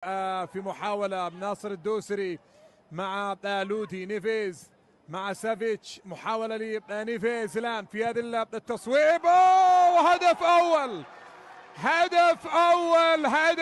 في محاولة ناصر الدوسري مع لودي نيفيز مع سافيتش محاولة لنيفيز الآن في هذا التصويب وهدف أول هدف أول هدف